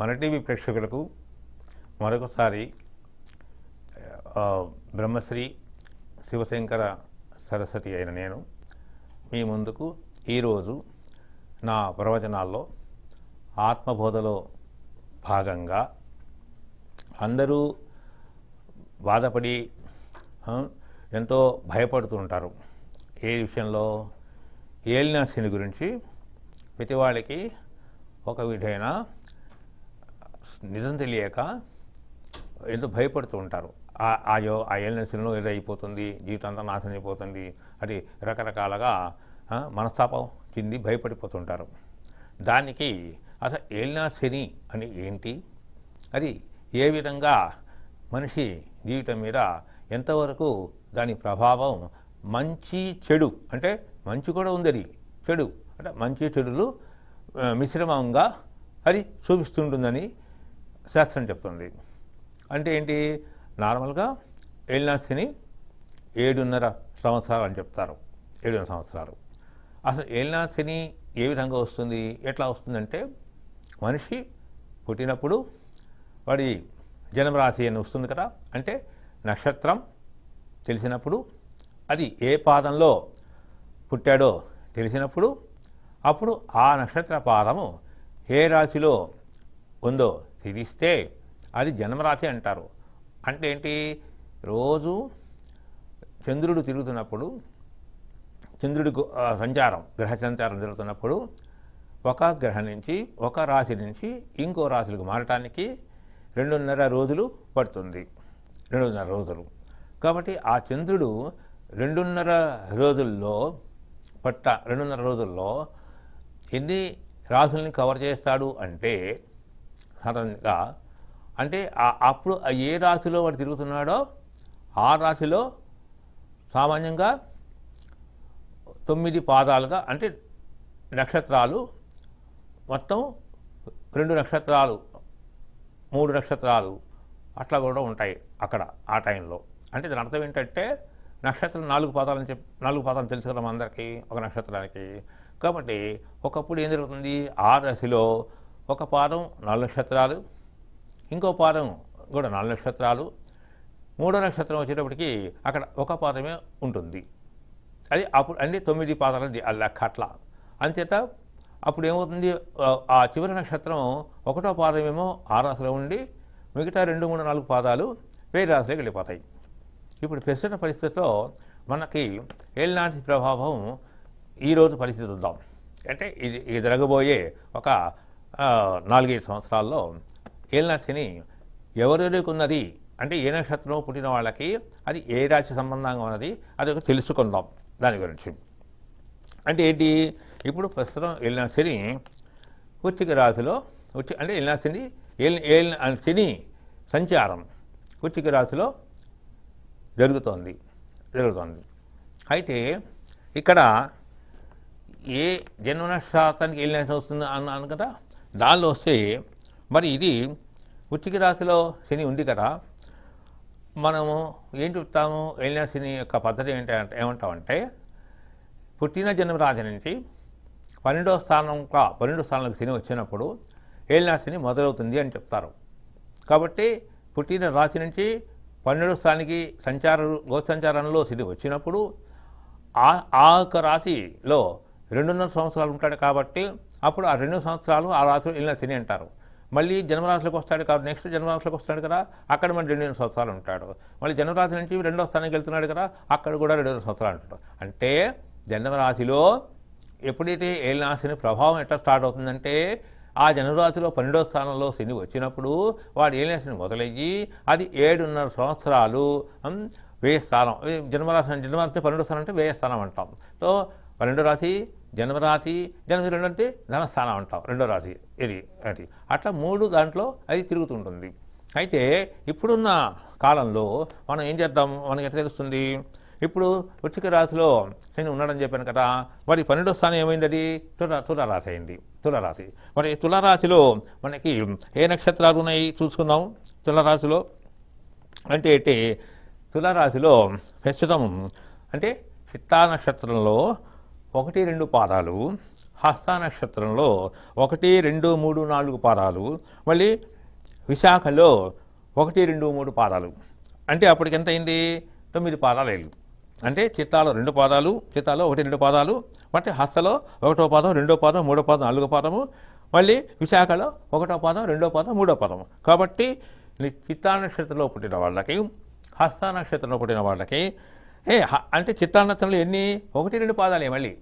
మన టీవీ ప్రేక్షకులకు మరొకసారి బ్రహ్మశ్రీ శివశంకర సరస్వతి అయిన నేను మీ ముందుకు ఈరోజు నా ప్రవచనాల్లో ఆత్మబోధలో భాగంగా అందరూ బాధపడి ఎంతో భయపడుతూ ఉంటారు ఏ విషయంలో శని గురించి ప్రతి వాళ్ళకి ఒక విధమైన నిజం తెలియక ఎంతో భయపడుతూ ఉంటారు ఆయో ఆ ఏలినాశిలో ఏదో అయిపోతుంది జీవితం అంతా నాశనం అయిపోతుంది అది రకరకాలుగా మనస్తాపం చెంది భయపడిపోతుంటారు దానికి అసలు శని అని ఏంటి అది ఏ విధంగా మనిషి జీవితం మీద ఎంతవరకు దాని ప్రభావం మంచి చెడు అంటే మంచి కూడా ఉంది చెడు అంటే మంచి చెడులు మిశ్రమంగా అది చూపిస్తుంటుందని శాస్త్రం చెప్తుంది అంటే ఏంటి నార్మల్గా ఏలినాస్తిని ఏడున్నర సంవత్సరాలు అని చెప్తారు ఏడున్నర సంవత్సరాలు అసలు ఏలినాస్తిని ఏ విధంగా వస్తుంది ఎట్లా వస్తుందంటే మనిషి పుట్టినప్పుడు వాడి జన్మరాశి అని వస్తుంది కదా అంటే నక్షత్రం తెలిసినప్పుడు అది ఏ పాదంలో పుట్టాడో తెలిసినప్పుడు అప్పుడు ఆ నక్షత్ర పాదము ఏ రాశిలో ఉందో తెలిస్తే అది జన్మరాశి అంటారు అంటే ఏంటి రోజు చంద్రుడు తిరుగుతున్నప్పుడు చంద్రుడి సంచారం గ్రహ సంచారం జరుగుతున్నప్పుడు ఒక గ్రహం నుంచి ఒక రాశి నుంచి ఇంకో రాశులకు మారటానికి రెండున్నర రోజులు పడుతుంది రెండున్నర రోజులు కాబట్టి ఆ చంద్రుడు రెండున్నర రోజుల్లో పట్ట రెండున్నర రోజుల్లో ఎన్ని రాసుల్ని కవర్ చేస్తాడు అంటే సడన్గా అంటే అప్పుడు ఏ రాశిలో వాడు తిరుగుతున్నాడో ఆ రాశిలో సామాన్యంగా తొమ్మిది పాదాలుగా అంటే నక్షత్రాలు మొత్తం రెండు నక్షత్రాలు మూడు నక్షత్రాలు అట్లా కూడా ఉంటాయి అక్కడ ఆ టైంలో అంటే దాని అర్థం ఏంటంటే నక్షత్రం నాలుగు పాదాలని చెప్పి నాలుగు పాదాలు తెలుసు కదా అందరికీ ఒక నక్షత్రానికి కాబట్టి ఒకప్పుడు ఏం జరుగుతుంది ఆ దశలో ఒక పాదం నాలుగు నక్షత్రాలు ఇంకో పాదం కూడా నాలుగు నక్షత్రాలు మూడో నక్షత్రం వచ్చేటప్పటికి అక్కడ ఒక పాదమే ఉంటుంది అది అప్పుడు అన్ని తొమ్మిది పాదాలు లెక్క అట్లా అంతేత అప్పుడు ఏమవుతుంది ఆ చివరి నక్షత్రం ఒకటో పాదమేమో ఆ రాశిలో ఉండి మిగతా రెండు మూడు నాలుగు పాదాలు వేరే రాశిలోకి వెళ్ళిపోతాయి ఇప్పుడు ప్రస్తుత పరిస్థితిలో మనకి ఏళ్ళనాటి ప్రభావం ఈరోజు పరిస్థితి ఉందాం అంటే ఇది ఇది జరగబోయే ఒక నాలుగైదు సంవత్సరాల్లో ఏళ్ళనాటిని ఎవరెవరికి ఉన్నది అంటే ఏ నక్షత్రం పుట్టిన వాళ్ళకి అది ఏ రాశి సంబంధంగా ఉన్నది అది ఒక తెలుసుకుందాం దాని గురించి అంటే ఏంటి ఇప్పుడు ప్రస్తుతం వెళ్ళిన శని వృత్తిక రాశిలో వృత్తి అంటే వెళ్ళిన శని వెళ్ళిన శని సంచారం వృత్తిక రాశిలో జరుగుతోంది జరుగుతోంది అయితే ఇక్కడ ఏ జన్మ శాతానికి వెళ్ళిన వస్తుంది అన్నాను కదా దానిలో వస్తే మరి ఇది వృత్తిక రాశిలో శని ఉంది కదా మనము ఏం చెప్తాము వెళ్ళిన శని యొక్క పద్ధతి ఏంటంటే ఏమంటామంటే పుట్టిన జన్మరాశి నుంచి పన్నెండో స్థానంగా పన్నెండో స్థానానికి శని వచ్చినప్పుడు ఏలినా శని మొదలవుతుంది అని చెప్తారు కాబట్టి పుట్టిన రాశి నుంచి పన్నెండో స్థానికి సంచార గోసంచారంలో శని వచ్చినప్పుడు ఆ యొక్క రాశిలో రెండున్నర సంవత్సరాలు ఉంటాడు కాబట్టి అప్పుడు ఆ రెండు సంవత్సరాలు ఆ రాశిలో వెళ్ళిన శని అంటారు మళ్ళీ జన్మరాశులకు వస్తాడు కాబట్టి నెక్స్ట్ జన్మరాశులకు వస్తాడు కదా అక్కడ మళ్ళీ రెండు సంవత్సరాలు ఉంటాడు మళ్ళీ జన్మరాశి నుంచి రెండో స్థానానికి వెళ్తున్నాడు కదా అక్కడ కూడా రెండు సంవత్సరాలు ఉంటాడు అంటే జన్మరాశిలో ఎప్పుడైతే ఏలినాశని ప్రభావం ఎట్లా స్టార్ట్ అవుతుందంటే ఆ జనరాశిలో పన్నెండో స్థానంలో శని వచ్చినప్పుడు వాడు ఏలినాశని మొదలయ్యి అది ఏడున్నర సంవత్సరాలు వ్యయ స్థానం జన్మరాశి జన్మరాశి పన్నెండో స్థానం అంటే వ్యయ స్థానం అంటాం సో పన్నెండో రాశి జన్మరాశి జన్మ రెండు అంటే ధనస్థానం అంటాం రెండో రాశి ఇది అది అట్లా మూడు దాంట్లో అది తిరుగుతుంటుంది అయితే ఇప్పుడున్న కాలంలో మనం ఏం చేద్దాం మనకి ఎట్లా తెలుస్తుంది ఇప్పుడు వృత్తిక రాశిలో శని ఉన్నాడని చెప్పాను కదా మరి పన్నెండో స్థానం ఏమైంది అది తుల తులారాశి అయింది తులారాశి మరి తులారాశిలో మనకి ఏ నక్షత్రాలు ఉన్నాయి చూసుకుందాం తులారాశిలో అంటే ఏంటి తులారాశిలో ప్రస్తుతం అంటే చిత్తా నక్షత్రంలో ఒకటి రెండు పాదాలు హస్త నక్షత్రంలో ఒకటి రెండు మూడు నాలుగు పాదాలు మళ్ళీ విశాఖలో ఒకటి రెండు మూడు పాదాలు అంటే అప్పటికి ఎంత అయింది తొమ్మిది పాదాలు వెళ్ళి అంటే చిత్తాలో రెండు పాదాలు చిత్తాలో ఒకటి రెండు పాదాలు అంటే హస్తలో ఒకటో పాదం రెండో పాదం మూడో పాదం నాలుగో పాదము మళ్ళీ విశాఖలో ఒకటో పాదం రెండో పాదం మూడో పాదము కాబట్టి చిత్తా నక్షత్రంలో పుట్టిన వాళ్ళకి హస్త నక్షత్రంలో పుట్టిన వాళ్ళకి ఏ అంటే చిత్తా నక్షత్రంలో ఎన్ని ఒకటి రెండు పాదాలే మళ్ళీ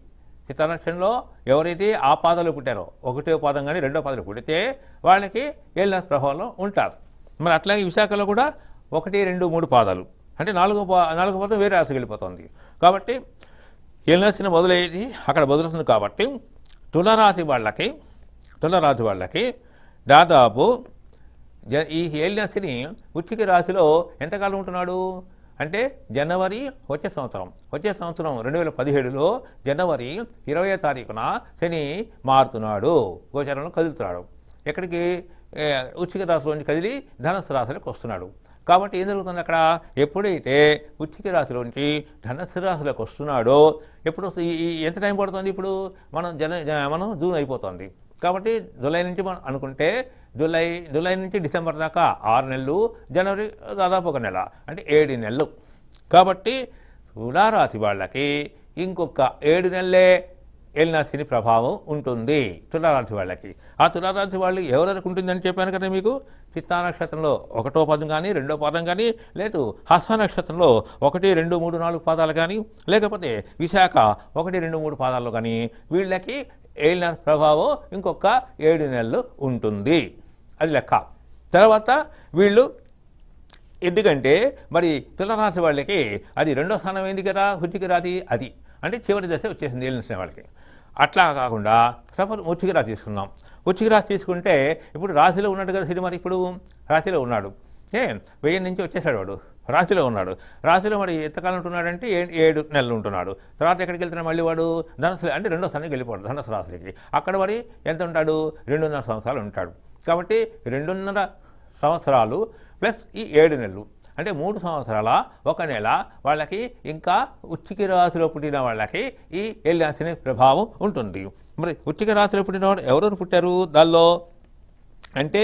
చిత్తా నక్షత్రంలో ఎవరైతే ఆ పాదాలు పుట్టారో ఒకటో పాదం కానీ రెండో పాదాలు పుడితే వాళ్ళకి ఏళ్ళ ప్రభావంలో ఉంటారు మరి అట్లాగే విశాఖలో కూడా ఒకటి రెండు మూడు పాదాలు అంటే నాలుగో నాలుగో పదం వేరే రాశికి వెళ్ళిపోతుంది కాబట్టి ఏలినసిన మొదలయ్యేది అక్కడ మొదలుతుంది కాబట్టి తులరాశి వాళ్ళకి తులరాశి వాళ్ళకి దాదాపు ఈ ఏలినసిని వృత్తికి రాశిలో ఎంతకాలం ఉంటున్నాడు అంటే జనవరి వచ్చే సంవత్సరం వచ్చే సంవత్సరం రెండు వేల పదిహేడులో జనవరి ఇరవై తారీఖున శని మారుతున్నాడు గోచరంలో కదులుతున్నాడు ఎక్కడికి ఉచిక రాశిలోంచి కదిలి ధనస్సు రాశిలోకి వస్తున్నాడు కాబట్టి ఏం జరుగుతుంది అక్కడ ఎప్పుడైతే ఉచ్చిక రాశిలోంచి నుంచి ధనస్సు రాశిలోకి వస్తున్నాడో ఎప్పుడు ఎంత టైం పడుతుంది ఇప్పుడు మనం జన మనం జూన్ అయిపోతుంది కాబట్టి జూలై నుంచి మనం అనుకుంటే జూలై జూలై నుంచి డిసెంబర్ దాకా ఆరు నెలలు జనవరి దాదాపు ఒక నెల అంటే ఏడు నెలలు కాబట్టి తులారాశి వాళ్ళకి ఇంకొక ఏడు నెలలే ఏలినాశిని ప్రభావం ఉంటుంది తులారాశి వాళ్ళకి ఆ తులారాశి వాళ్ళు ఎవరెవరికి ఉంటుందని చెప్పాను కదా మీకు చిత్తా నక్షత్రంలో ఒకటో పదం కానీ రెండో పదం కానీ లేదు హస్త నక్షత్రంలో ఒకటి రెండు మూడు నాలుగు పాదాలు కానీ లేకపోతే విశాఖ ఒకటి రెండు మూడు పాదాలు కానీ వీళ్ళకి ఏలినా ప్రభావం ఇంకొక ఏడు నెలలు ఉంటుంది అది లెక్క తర్వాత వీళ్ళు ఎందుకంటే మరి తులరాశి వాళ్ళకి అది రెండో స్థానం ఏంది కదా హుద్ధికి రాది అది అంటే చివరి దశ వచ్చేసింది ఏలిన వాళ్ళకి అట్లా కాకుండా సపోజ్ వృచ్చిక రాశి తీసుకున్నాం వృచ్చిక రాశి తీసుకుంటే ఇప్పుడు రాశిలో ఉన్నాడు కదా సినిమా ఇప్పుడు రాశిలో ఉన్నాడు ఏ వెయ్యి నుంచి వచ్చేసాడు వాడు రాశిలో ఉన్నాడు రాశిలో మరి ఎంతకాలం ఉంటున్నాడంటే ఏడు నెలలు ఉంటున్నాడు తర్వాత ఎక్కడికి వెళ్తున్నాడు మళ్ళీ వాడు ధనస్సు అంటే రెండో స్థానానికి వెళ్ళిపోడు ధనస్సు రాశికి అక్కడ మరి ఎంత ఉంటాడు రెండున్నర సంవత్సరాలు ఉంటాడు కాబట్టి రెండున్నర సంవత్సరాలు ప్లస్ ఈ ఏడు నెలలు అంటే మూడు సంవత్సరాల ఒక నెల వాళ్ళకి ఇంకా ఉచ్చిక రాశిలో పుట్టిన వాళ్ళకి ఈ ఎల్లాసిని ప్రభావం ఉంటుంది మరి ఉచ్చిక రాశిలో పుట్టిన వాళ్ళు ఎవరెవరు పుట్టారు దానిలో అంటే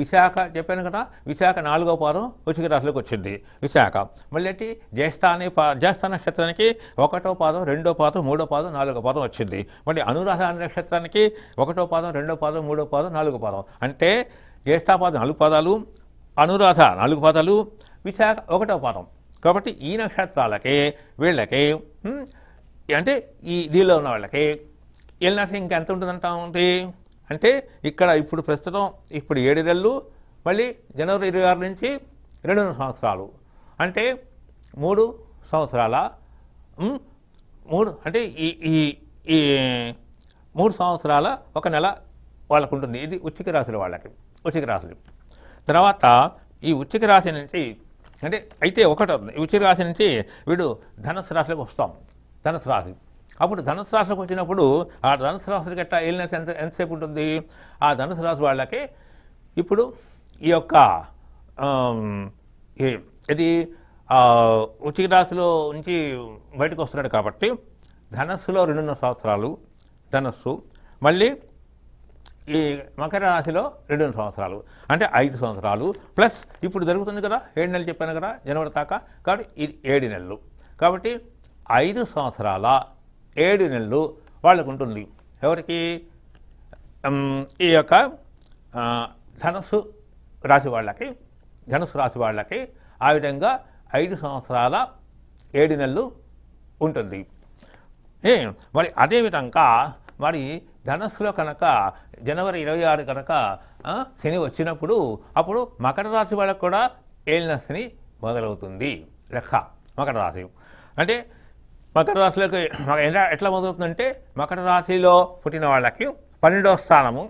విశాఖ చెప్పాను కదా విశాఖ నాలుగో పాదం ఉచిక రాశిలోకి వచ్చింది విశాఖ మళ్ళీ జ్యేష్ఠాని అనే పా జ్యేష్ఠ నక్షత్రానికి ఒకటో పాదం రెండో పాదం మూడో పాదం నాలుగో పాదం వచ్చింది మళ్ళీ అనురాధ నక్షత్రానికి ఒకటో పాదం రెండో పాదం మూడో పాదం నాలుగో పాదం అంటే జ్యేష్ఠాపాదం నాలుగు పాదాలు అనురాధ నాలుగు పాదాలు విశాఖ ఒకటో పాదం కాబట్టి ఈ నక్షత్రాలకి వీళ్ళకి అంటే ఈ దీనిలో ఉన్న వాళ్ళకి వెళ్ళినట్టు ఇంకెంత ఉంది అంటే ఇక్కడ ఇప్పుడు ప్రస్తుతం ఇప్పుడు ఏడు నెలలు మళ్ళీ జనవరి ఇరవై ఆరు నుంచి రెండు సంవత్సరాలు అంటే మూడు సంవత్సరాల మూడు అంటే ఈ ఈ ఈ మూడు సంవత్సరాల ఒక నెల వాళ్ళకు ఉంటుంది ఇది ఉచ్చిక రాశుల వాళ్ళకి ఉచ్చిక రాశులు తర్వాత ఈ ఉచ్చిక రాశి నుంచి అంటే అయితే ఒకటి ఉచిరాశి రాశి నుంచి వీడు ధనుసు రాశిలోకి వస్తాం ధనుసు రాశి అప్పుడు ధనుసు రాశులకు వచ్చినప్పుడు ఆ ధనుసు రాశి గట్టా వెళ్ళిన ఎంత ఎంతసేపు ఉంటుంది ఆ ధనుసు రాశి వాళ్ళకి ఇప్పుడు ఈ యొక్క ఇది ఉచిరాశిలో రాశిలో నుంచి బయటకు వస్తున్నాడు కాబట్టి ధనస్సులో రెండున్నర సంవత్సరాలు ధనస్సు మళ్ళీ ఈ మకర రాశిలో రెండు సంవత్సరాలు అంటే ఐదు సంవత్సరాలు ప్లస్ ఇప్పుడు జరుగుతుంది కదా ఏడు నెలలు చెప్పాను కదా జనవరి దాకా కాబట్టి ఇది ఏడు నెలలు కాబట్టి ఐదు సంవత్సరాల ఏడు నెలలు వాళ్ళకు ఉంటుంది ఎవరికి ఈ యొక్క ధనుసు రాశి వాళ్ళకి ధనుసు రాశి వాళ్ళకి ఆ విధంగా ఐదు సంవత్సరాల ఏడు నెలలు ఉంటుంది మరి అదేవిధంగా మరి ధనస్సులో కనుక జనవరి ఇరవై ఆరు కనుక శని వచ్చినప్పుడు అప్పుడు మకర రాశి వాళ్ళకు కూడా ఏలిన శని మొదలవుతుంది లెక్క మకర రాశి అంటే మకర రాశిలోకి ఎలా ఎట్లా మొదలవుతుందంటే మకర రాశిలో పుట్టిన వాళ్ళకి పన్నెండవ స్థానము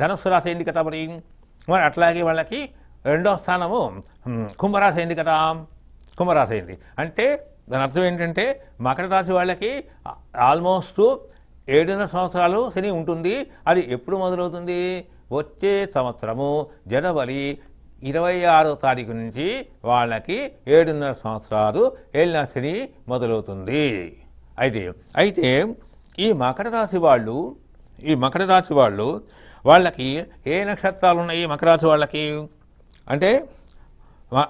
ధనస్సు రాశి ఏంటి కదా మరి మరి అట్లాగే వాళ్ళకి రెండవ స్థానము కుంభరాశి ఏంటి కదా కుంభరాశి అయింది అంటే దాని అర్థం ఏంటంటే మకర రాశి వాళ్ళకి ఆల్మోస్ట్ ఏడున్నర సంవత్సరాలు శని ఉంటుంది అది ఎప్పుడు మొదలవుతుంది వచ్చే సంవత్సరము జనవరి ఇరవై ఆరో తారీఖు నుంచి వాళ్ళకి ఏడున్నర సంవత్సరాలు ఏళ్ళ శని మొదలవుతుంది అయితే అయితే ఈ మకర రాశి వాళ్ళు ఈ మకర రాశి వాళ్ళు వాళ్ళకి ఏ నక్షత్రాలు ఉన్నాయి మకర రాశి వాళ్ళకి అంటే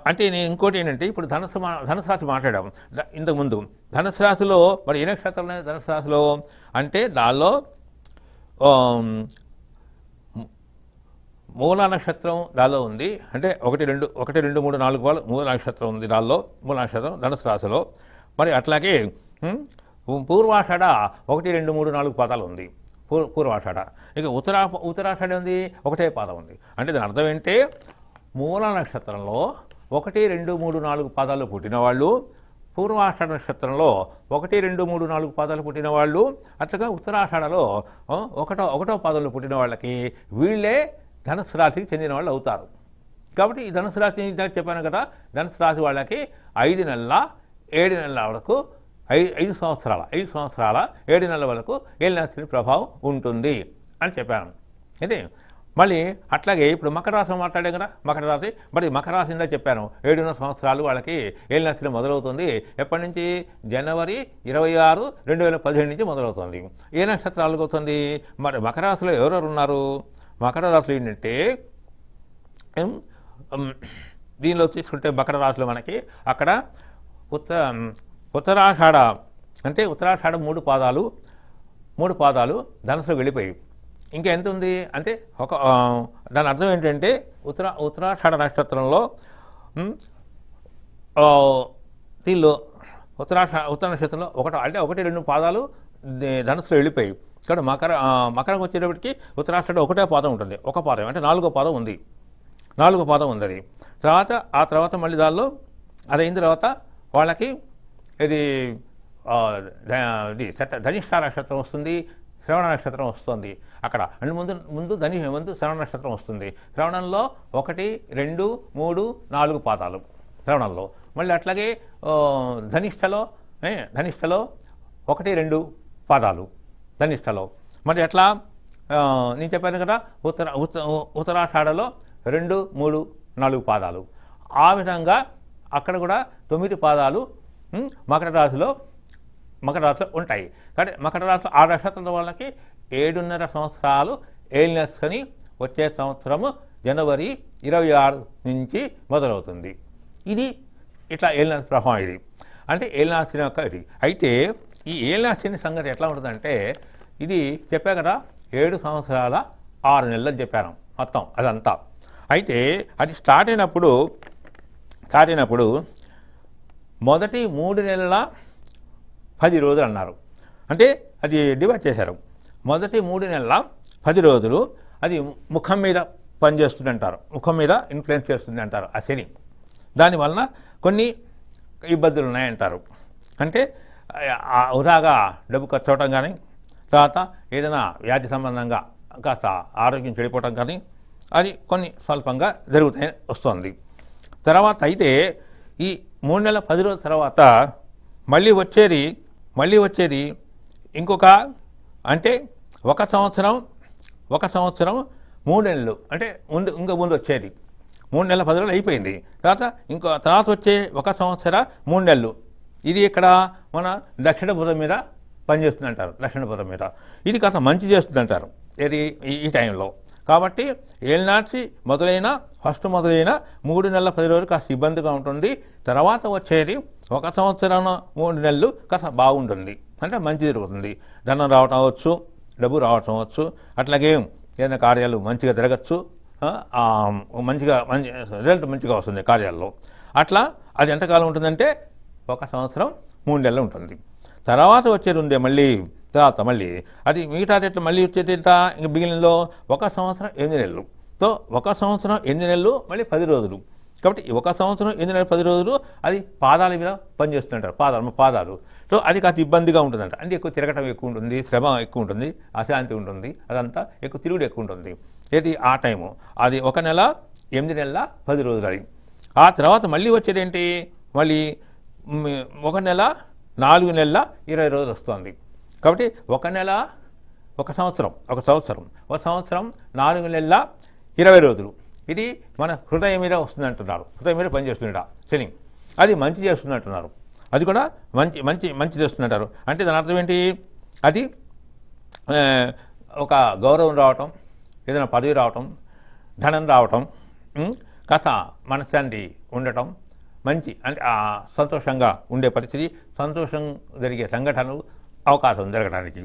అంటే నేను ఇంకోటి ఏంటంటే ఇప్పుడు ధనుసు ధనుసు రాశి మాట్లాడాం ఇంతకుముందు ధనుసు రాశిలో మరి ఏ నక్షత్రం ధనుసు రాశిలో అంటే దానిలో మూల నక్షత్రం దానిలో ఉంది అంటే ఒకటి రెండు ఒకటి రెండు మూడు నాలుగు వాళ్ళు మూల నక్షత్రం ఉంది దానిలో మూల నక్షత్రం ధనుసు రాశిలో మరి అట్లాగే పూర్వాషాఢ ఒకటి రెండు మూడు నాలుగు పదాలు ఉంది పూర్వ పూర్వాషాఢ ఇక ఉత్తరా ఉత్తరాషాఢ ఉంది ఒకటే పాదం ఉంది అంటే దాని అర్థం ఏంటంటే మూల నక్షత్రంలో ఒకటి రెండు మూడు నాలుగు పాదాలు వాళ్ళు పూర్వాషాఢ నక్షత్రంలో ఒకటి రెండు మూడు నాలుగు పాదాలు పుట్టిన వాళ్ళు అట్లాగా ఉత్తరాషాఢలో ఒకటో ఒకటో పాదంలో పుట్టిన వాళ్ళకి వీళ్ళే ధనుసు రాశికి చెందిన వాళ్ళు అవుతారు కాబట్టి ఈ ధనుసు రాశి చెప్పాను కదా ధనుసు రాశి వాళ్ళకి ఐదు నెలల ఏడు నెలల వరకు ఐదు ఐదు సంవత్సరాల ఐదు సంవత్సరాల ఏడు నెలల వరకు ఏళ్ళ ప్రభావం ఉంటుంది అని చెప్పాను అయితే మళ్ళీ అట్లాగే ఇప్పుడు మకర రాశి మాట్లాడాం కదా మకర రాశి మరి మకర ఇందా చెప్పాను ఏడున్నర సంవత్సరాలు వాళ్ళకి ఏలినశ్రీ మొదలవుతుంది ఎప్పటి నుంచి జనవరి ఇరవై ఆరు రెండు వేల పదిహేడు నుంచి మొదలవుతుంది ఏ నక్షత్రాలకు అవుతుంది మరి మకర రాశిలో ఎవరెవరు ఉన్నారు మకర రాశులు ఏంటంటే దీనిలో తీసుకుంటే మకర రాశులు మనకి అక్కడ ఉత్తర ఉత్తరాషాఢ అంటే ఉత్తరాషాఢ మూడు పాదాలు మూడు పాదాలు ధనసులో వెళ్ళిపోయి ఇంకా ఎంత ఉంది అంటే ఒక దాని అర్థం ఏంటంటే ఉత్తరా ఉత్తరాషాఢ నక్షత్రంలో తీళ్ళు ఉత్తరాష ఉత్తర నక్షత్రంలో ఒకటి అంటే ఒకటి రెండు పాదాలు ధనుసులో వెళ్ళిపోయాయి ఇక్కడ మకర మకరం వచ్చేటప్పటికి ఉత్తరాష్ట్రడ ఒకటే పాదం ఉంటుంది ఒక పాదం అంటే నాలుగో పాదం ఉంది నాలుగో పాదం ఉంది అది తర్వాత ఆ తర్వాత మళ్ళీ దానిలో అది అయిన తర్వాత వాళ్ళకి ఇది ఇది ధనిష్ట నక్షత్రం వస్తుంది శ్రవణ నక్షత్రం వస్తుంది అక్కడ అండ్ ముందు ముందు ధని ముందు శ్రవణ నక్షత్రం వస్తుంది శ్రవణంలో ఒకటి రెండు మూడు నాలుగు పాదాలు శ్రవణంలో మళ్ళీ అట్లాగే ధనిష్టలో ధనిష్టలో ఒకటి రెండు పాదాలు ధనిష్టలో మరి ఎట్లా నేను చెప్పాను కదా ఉత్తర ఉత్తరాషాఢలో రెండు మూడు నాలుగు పాదాలు ఆ విధంగా అక్కడ కూడా తొమ్మిది పాదాలు మకర రాశిలో మకర రాశిలో ఉంటాయి కాబట్టి మకర రాశి ఆ నక్షత్రం వాళ్ళకి ఏడున్నర సంవత్సరాలు అని వచ్చే సంవత్సరము జనవరి ఇరవై ఆరు నుంచి మొదలవుతుంది ఇది ఇట్లా ఏలినాశ ప్రభావం ఇది అంటే ఏలినాశిని యొక్క ఇది అయితే ఈ ఏలినాశిని సంగతి ఎట్లా ఉంటుందంటే ఇది చెప్పా కదా ఏడు సంవత్సరాల ఆరు నెలలు చెప్పాను మొత్తం అదంతా అయితే అది స్టార్ట్ అయినప్పుడు స్టార్ట్ అయినప్పుడు మొదటి మూడు నెలల పది రోజులు అన్నారు అంటే అది డివైడ్ చేశారు మొదటి మూడు నెలల పది రోజులు అది ముఖం మీద పనిచేస్తుంది అంటారు ముఖం మీద ఇన్ఫ్లుయెన్స్ చేస్తుంది అంటారు ఆ శని దానివలన కొన్ని ఇబ్బందులు ఉన్నాయంటారు అంటే వృధాగా డబ్బు ఖర్చు అవ్వటం కానీ తర్వాత ఏదైనా వ్యాధి సంబంధంగా కాస్త ఆరోగ్యం చెడిపోవటం కానీ అది కొన్ని స్వల్పంగా జరుగుతాయి వస్తుంది తర్వాత అయితే ఈ మూడు నెలల పది రోజుల తర్వాత మళ్ళీ వచ్చేది మళ్ళీ వచ్చేది ఇంకొక అంటే ఒక సంవత్సరం ఒక సంవత్సరం మూడు నెలలు అంటే ముందు ఇంకా ముందు వచ్చేది మూడు నెలల పది రోజులు అయిపోయింది తర్వాత ఇంకో తర్వాత వచ్చే ఒక సంవత్సర మూడు నెలలు ఇది ఇక్కడ మన దక్షిణ బుధం మీద పనిచేస్తుంది అంటారు దక్షిణ బుధం మీద ఇది కాస్త మంచి చేస్తుంది అంటారు ఇది ఈ టైంలో కాబట్టి ఏలినాటి మొదలైన ఫస్ట్ మొదలైన మూడు నెలల పది రోజులు కాస్త ఇబ్బందిగా ఉంటుంది తర్వాత వచ్చేది ఒక సంవత్సరం మూడు నెలలు కాస్త బాగుంటుంది అంటే మంచి జరుగుతుంది ధనం రావటం అవ్వచ్చు డబ్బు రావటం అవ్వచ్చు అట్లాగే ఏదైనా కార్యాలు మంచిగా జరగచ్చు మంచిగా మంచి రిజల్ట్ మంచిగా వస్తుంది కార్యాల్లో అట్లా అది ఎంతకాలం ఉంటుందంటే ఒక సంవత్సరం మూడు నెలలు ఉంటుంది తర్వాత వచ్చేది ఉంది మళ్ళీ తర్వాత మళ్ళీ అది మిగతా డేట్లు మళ్ళీ వచ్చేది ఇంక మిగిలినలో ఒక సంవత్సరం ఎనిమిది నెలలు తో ఒక సంవత్సరం ఎనిమిది నెలలు మళ్ళీ పది రోజులు కాబట్టి ఒక సంవత్సరం ఎనిమిది నెలలు పది రోజులు అది పాదాల మీద పనిచేస్తుంటారు పాదాలు పాదాలు సో అది కాస్త ఇబ్బందిగా ఉంటుందంట అంటే ఎక్కువ తిరగటం ఎక్కువ ఉంటుంది శ్రమ ఎక్కువ ఉంటుంది అశాంతి ఉంటుంది అదంతా ఎక్కువ తిరుగుడు ఎక్కువ ఉంటుంది ఏది ఆ టైము అది ఒక నెల ఎనిమిది నెలల పది రోజులు అది ఆ తర్వాత మళ్ళీ వచ్చేది ఏంటి మళ్ళీ ఒక నెల నాలుగు నెలల ఇరవై రోజులు వస్తుంది కాబట్టి ఒక నెల ఒక సంవత్సరం ఒక సంవత్సరం ఒక సంవత్సరం నాలుగు నెలల ఇరవై రోజులు ఇది మన హృదయం మీద వస్తుందంటున్నారు హృదయం మీద పనిచేస్తుందట శని అది మంచి చేస్తుందంటున్నారు అది కూడా మంచి మంచి మంచి చేస్తుందంటారు అంటే దాని అర్థం ఏంటి అది ఒక గౌరవం రావటం ఏదైనా పదవి రావటం ధనం రావటం కాస్త మనశ్శాంతి ఉండటం మంచి అంటే సంతోషంగా ఉండే పరిస్థితి సంతోషం జరిగే సంఘటనలు అవకాశం జరగడానికి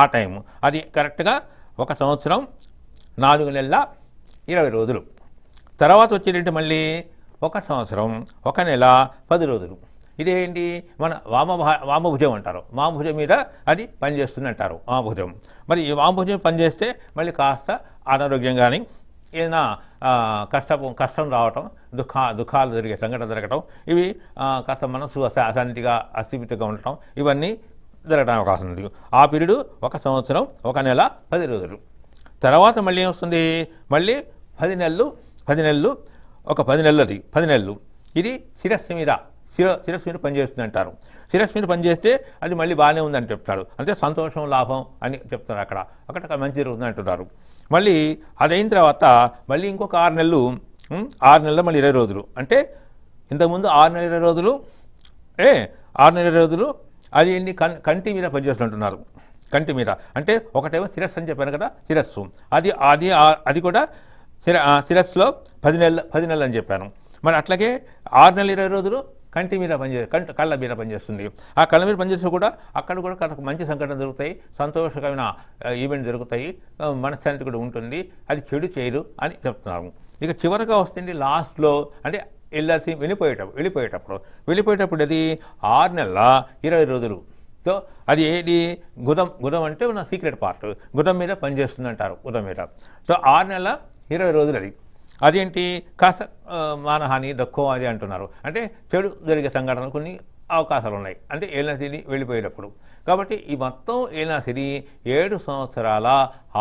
ఆ టైం అది కరెక్ట్గా ఒక సంవత్సరం నాలుగు నెలల ఇరవై రోజులు తర్వాత వచ్చేటంటే మళ్ళీ ఒక సంవత్సరం ఒక నెల పది రోజులు ఇదేంటి మన వామభా వామభుజం అంటారు వామభుజం మీద అది పనిచేస్తుంది అంటారు వామభుజం మరి ఈ వామభుజం పనిచేస్తే మళ్ళీ కాస్త అనారోగ్యం కానీ ఏదైనా కష్ట కష్టం రావటం దుఃఖ దుఃఖాలు జరిగే సంఘటన జరగటం ఇవి కాస్త మనసు అశాంతిగా అస్థిమితంగా ఉండటం ఇవన్నీ జరగడానికి అవకాశం ఉంది ఆ పీరియడ్ ఒక సంవత్సరం ఒక నెల పది రోజులు తర్వాత మళ్ళీ ఏమొస్తుంది మళ్ళీ పది నెలలు పది నెలలు ఒక పది నెలలది పది నెలలు ఇది శిరస్సు మీద శిర శిరస్సు మీద పనిచేస్తుంది అంటారు శిరస్సు మీద పనిచేస్తే అది మళ్ళీ బాగానే ఉందని చెప్తాడు అంటే సంతోషం లాభం అని చెప్తారు అక్కడ అక్కడ మంచి జరుగుతుంది అంటున్నారు మళ్ళీ అదైన తర్వాత మళ్ళీ ఇంకొక ఆరు నెలలు ఆరు నెలలు మళ్ళీ ఇరవై రోజులు అంటే ఇంతకుముందు ఆరు నెలల ఇరవై రోజులు ఏ ఆరు నెలల ఇరవై రోజులు అది ఎన్ని కంటి మీద పనిచేస్తుంటున్నారు కంటి మీద అంటే ఒకటేమో శిరస్సు అని చెప్పాను కదా శిరస్సు అది అది అది కూడా శిర శిరస్సులో పది నెలలు పది నెలలు అని చెప్పాను మరి అట్లాగే ఆరు నెలలు ఇరవై రోజులు కంటి మీద పనిచే కంటి కళ్ళ మీద పనిచేస్తుంది ఆ కళ్ళ మీద పనిచేస్తే కూడా అక్కడ కూడా కనుక మంచి సంఘటన జరుగుతాయి సంతోషకరమైన ఈవెంట్ జరుగుతాయి మనశ్శాంతి కూడా ఉంటుంది అది చెడు చేయరు అని చెప్తున్నాము ఇక చివరిగా వస్తుంది లాస్ట్లో అంటే వెళ్ళాల్సి వెళ్ళిపోయేటప్పుడు వెళ్ళిపోయేటప్పుడు వెళ్ళిపోయేటప్పుడు అది ఆరు నెలల ఇరవై రోజులు సో అది ఏది గుదం గుదం అంటే నా సీక్రెట్ పార్ట్ గుదం మీద పనిచేస్తుంది అంటారు గుదం మీద సో ఆరు నెలల ఇరవై రోజులు అది అదేంటి కాస్త మానహాని దక్కువ అది అంటున్నారు అంటే చెడు జరిగే సంఘటనలు కొన్ని అవకాశాలు ఉన్నాయి అంటే ఏళ్ళ తిని వెళ్ళిపోయేటప్పుడు కాబట్టి ఈ మొత్తం ఏనా సరే ఏడు సంవత్సరాల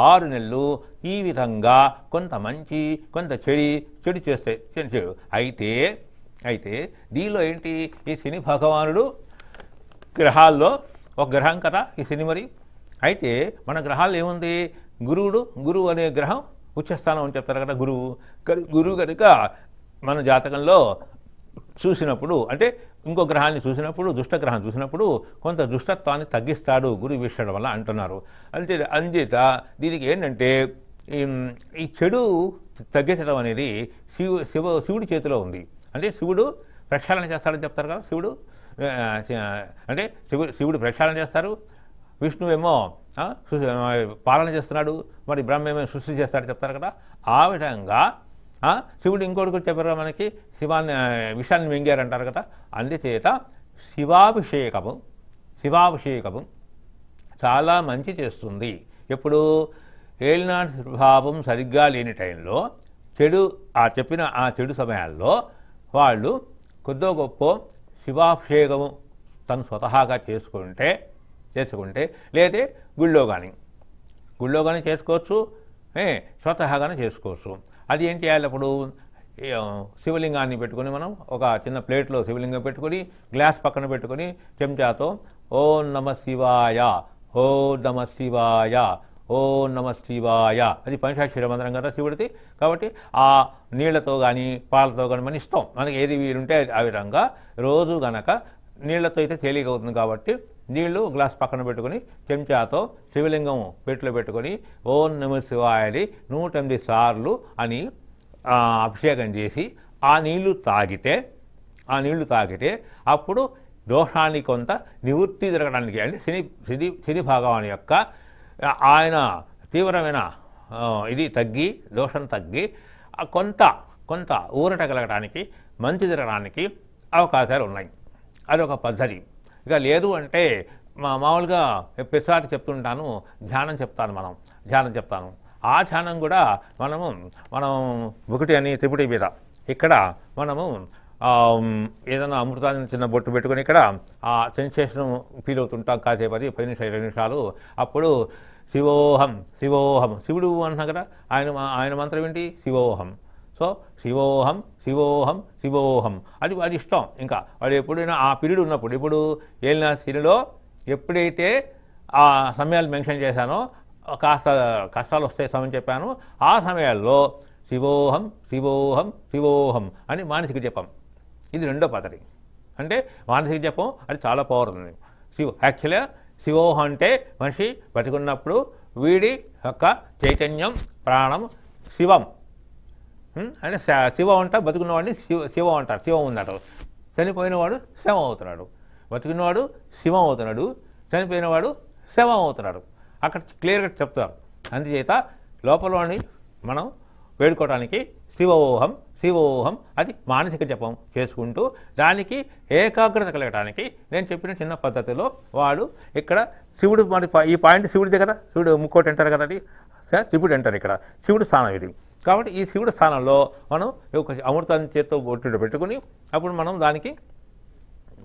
ఆరు నెలలు ఈ విధంగా కొంత మంచి కొంత చెడి చెడు చేస్తాయి చెడు చెడు అయితే అయితే దీనిలో ఏంటి ఈ శని భగవానుడు గ్రహాల్లో ఒక గ్రహం కదా ఈ శని మరి అయితే మన గ్రహాల్లో ఏముంది గురువుడు గురువు అనే గ్రహం ఉచ్చస్థానం అని చెప్తారు కదా గురువు గురువు కనుక మన జాతకంలో చూసినప్పుడు అంటే ఇంకో గ్రహాన్ని చూసినప్పుడు దుష్టగ్రహం చూసినప్పుడు కొంత దుష్టత్వాన్ని తగ్గిస్తాడు గురి వీక్షడం వల్ల అంటున్నారు అంతే అంచేత దీనికి ఏంటంటే ఈ చెడు తగ్గించడం అనేది శివ శివ శివుడి చేతిలో ఉంది అంటే శివుడు ప్రక్షాళన చేస్తాడని చెప్తారు కదా శివుడు అంటే శివుడు శివుడు ప్రక్షాళన చేస్తారు విష్ణువేమో పాలన చేస్తున్నాడు మరి బ్రహ్మేమో సృష్టి చేస్తాడు చెప్తారు కదా ఆ విధంగా శివుడు ఇంకోటి కూడా చెప్పారు మనకి శివాన్ని విషాన్ని మింగారంటారు కదా అందుచేత శివాభిషేకము శివాభిషేకము చాలా మంచి చేస్తుంది ఎప్పుడు ఏలినాటి స్వభావం సరిగ్గా లేని టైంలో చెడు ఆ చెప్పిన ఆ చెడు సమయాల్లో వాళ్ళు కొద్దో గొప్ప శివాభిషేకము తను స్వతహాగా చేసుకుంటే చేసుకుంటే లేదా గుళ్ళో కానీ గుళ్ళో కానీ చేసుకోవచ్చు స్వతహాగానే చేసుకోవచ్చు అది ఏం చేయాలి అప్పుడు శివలింగాన్ని పెట్టుకొని మనం ఒక చిన్న ప్లేట్లో శివలింగం పెట్టుకొని గ్లాస్ పక్కన పెట్టుకొని చెంచాతో ఓం నమ శివాయ ఓ నమ శివాయ ఓ నమ శివాయ అది పంచాక్షర మంత్రం కదా శివుడిది కాబట్టి ఆ నీళ్లతో కానీ పాలతో కానీ మనం ఇస్తాం మనకి ఏది వీలుంటే ఆ విధంగా రోజు గనక నీళ్లతో అయితే తేలిక అవుతుంది కాబట్టి నీళ్లు గ్లాస్ పక్కన పెట్టుకొని చెంచాతో శివలింగం పెట్టులో పెట్టుకొని ఓం నమ శివాయని నూట ఎనిమిది సార్లు అని అభిషేకం చేసి ఆ నీళ్లు తాగితే ఆ నీళ్లు తాగితే అప్పుడు దోషానికి కొంత నివృత్తి జరగడానికి అంటే శని శని శని భగవాన్ యొక్క ఆయన తీవ్రమైన ఇది తగ్గి దోషం తగ్గి కొంత కొంత ఊరట కలగడానికి మంచి జరగడానికి అవకాశాలు ఉన్నాయి అదొక పద్ధతి ఇక లేదు అంటే మా మామూలుగా ప్రతిసారి చెప్తుంటాను ధ్యానం చెప్తాను మనం ధ్యానం చెప్తాను ఆ ధ్యానం కూడా మనము మనం ఒకటి అని త్రిపుటి మీద ఇక్కడ మనము ఏదైనా అమృతాన్ని చిన్న బొట్టు పెట్టుకొని ఇక్కడ ఆ సెన్సేషన్ ఫీల్ అవుతుంటాం కాసేపు అది పది నిమిషాలు ఇరవై నిమిషాలు అప్పుడు శివోహం శివోహం శివుడు అంటున్నా కదా ఆయన ఆయన మంత్రం ఏంటి శివోహం సో శివోహం శివోహం శివోహం అది వాడి ఇష్టం ఇంకా వాడు ఎప్పుడైనా ఆ పీరియడ్ ఉన్నప్పుడు ఇప్పుడు ఏలినా సిరిలో ఎప్పుడైతే ఆ సమయాలు మెన్షన్ చేశానో కాస్త కష్టాలు వస్తే సమయం చెప్పాను ఆ సమయాల్లో శివోహం శివోహం శివోహం అని మానసిక జపం ఇది రెండో పద్ధతి అంటే మానసిక జపం అది చాలా పవర్ ఉంది శివ యాక్చువల్గా శివోహం అంటే మనిషి బతికున్నప్పుడు వీడి యొక్క చైతన్యం ప్రాణం శివం అంటే శివ అంట బతుకున్నవాడిని శివ శివ అంటారు శివం ఉన్నాడు చనిపోయినవాడు శవం అవుతున్నాడు బతికినవాడు శివం అవుతున్నాడు చనిపోయినవాడు శవం అవుతున్నాడు అక్కడ క్లియర్గా చెప్తారు అందుచేత లోపలవాడిని మనం వేడుకోవడానికి శివోహం శివోహం అది మానసిక జపం చేసుకుంటూ దానికి ఏకాగ్రత కలగడానికి నేను చెప్పిన చిన్న పద్ధతిలో వాడు ఇక్కడ శివుడు మరి ఈ పాయింట్ శివుడిదే కదా శివుడు ముక్కోటి అంటారు కదా అది శివుడు అంటారు ఇక్కడ శివుడు స్థానం ఇది కాబట్టి ఈ శివుడి స్థానంలో మనం అమృతాన్ని చేత్తో బొట్టుడు పెట్టుకుని అప్పుడు మనం దానికి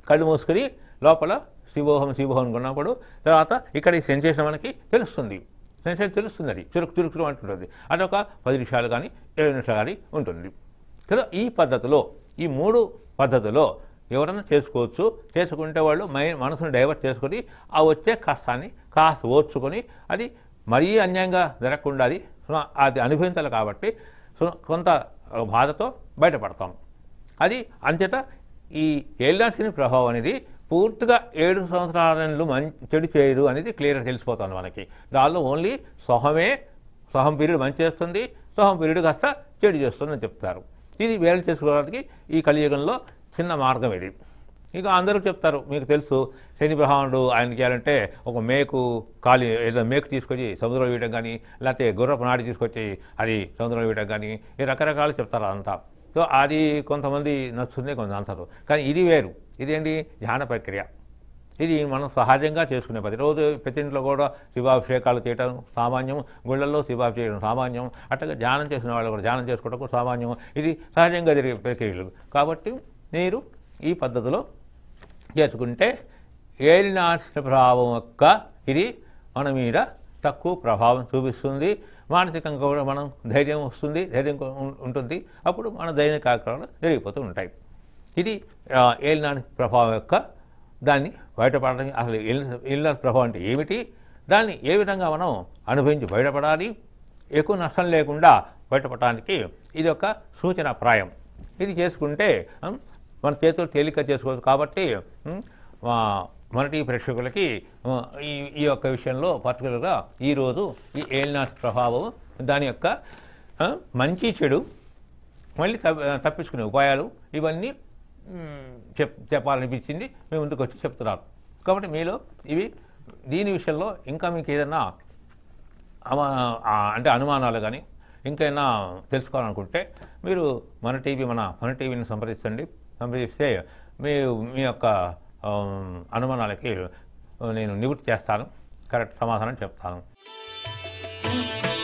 కళ్ళు మూసుకొని లోపల శివోహం శివోహం కొన్నప్పుడు తర్వాత ఇక్కడ ఈ సెన్సేషన్ మనకి తెలుస్తుంది సెన్సేషన్ తెలుస్తుంది అది చురుకు చురుకు అంటుంటుంది అదొక పది నిమిషాలు కానీ ఇరవై నిమిషాలు కానీ ఉంటుంది కదా ఈ పద్ధతిలో ఈ మూడు పద్ధతిలో ఎవరైనా చేసుకోవచ్చు చేసుకుంటే వాళ్ళు మైండ్ మనసును డైవర్ట్ చేసుకొని ఆ వచ్చే కష్టాన్ని కాస్త ఓర్చుకొని అది మరీ అన్యాయంగా జరగకుండా అది సో అది అనుభవించాలి కాబట్టి సో కొంత బాధతో బయటపడతాం అది అంచేత ఈ ఏలినాశిని ప్రభావం అనేది పూర్తిగా ఏడు సంవత్సరాలు మంచి చెడు చేయరు అనేది క్లియర్గా తెలిసిపోతుంది మనకి దానిలో ఓన్లీ సొహమే సొహం పీరియడ్ మంచి చేస్తుంది సొహం పీరియడ్ కాస్త చెడు చేస్తుందని చెప్తారు ఇది వేలు చేసుకోవడానికి ఈ కలియుగంలో చిన్న మార్గం ఇది ఇక అందరూ చెప్తారు మీకు తెలుసు శని బ్రహ్మాండు ఆయన చేయాలంటే ఒక మేకు కాలి ఏదో మేకు తీసుకొచ్చి సముద్రం వేయడం కానీ లేకపోతే గుర్రపు నాడి తీసుకొచ్చి అది సముద్రం వేయడం కానీ ఈ రకరకాలు చెప్తారు అంతా సో అది కొంతమంది నచ్చుతుంది కొంత అంటారు కానీ ఇది వేరు ఇదేంటి ధ్యాన ప్రక్రియ ఇది మనం సహజంగా చేసుకునే ప్రతిరోజు ప్రతి ఇంట్లో కూడా శివాభిషేకాలు చేయటం సామాన్యం గుళ్ళల్లో శివాభిషేకం సామాన్యం అట్లాగే ధ్యానం చేసిన వాళ్ళు కూడా ధ్యానం చేసుకోవడం సామాన్యం ఇది సహజంగా జరిగే ప్రక్రియలు కాబట్టి మీరు ఈ పద్ధతిలో చేసుకుంటే ఏలినాశ ప్రభావం యొక్క ఇది మన మీద తక్కువ ప్రభావం చూపిస్తుంది మానసికంగా కూడా మనం ధైర్యం వస్తుంది ధైర్యం ఉంటుంది అప్పుడు మన దైనిక కార్యక్రమాలు జరిగిపోతూ ఉంటాయి ఇది ఏలినాటి ప్రభావం యొక్క దాన్ని బయటపడడానికి అసలు ఏలినాటి ప్రభావం అంటే ఏమిటి దాన్ని ఏ విధంగా మనం అనుభవించి బయటపడాలి ఎక్కువ నష్టం లేకుండా బయటపడటానికి ఇది ఒక సూచన ప్రాయం ఇది చేసుకుంటే మన చేతులు తేలిక చేసుకోవచ్చు కాబట్టి మనటి ప్రేక్షకులకి ఈ ఈ యొక్క విషయంలో పర్టికులర్గా ఈరోజు ఈ ఏలినాటి ప్రభావం దాని యొక్క మంచి చెడు మళ్ళీ తప్పించుకునే ఉపాయాలు ఇవన్నీ చెప్ చెప్పాలనిపించింది మేము ముందుకు వచ్చి చెప్తున్నారు కాబట్టి మీలో ఇవి దీని విషయంలో ఇంకా మీకు ఏదన్నా అంటే అనుమానాలు కానీ ఇంకైనా తెలుసుకోవాలనుకుంటే మీరు మన టీవీ మన మన టీవీని సంప్రదించండి సంప్రదిస్తే మీ మీ యొక్క అనుమానాలకి నేను నివృత్తి చేస్తాను కరెక్ట్ సమాధానం చెప్తాను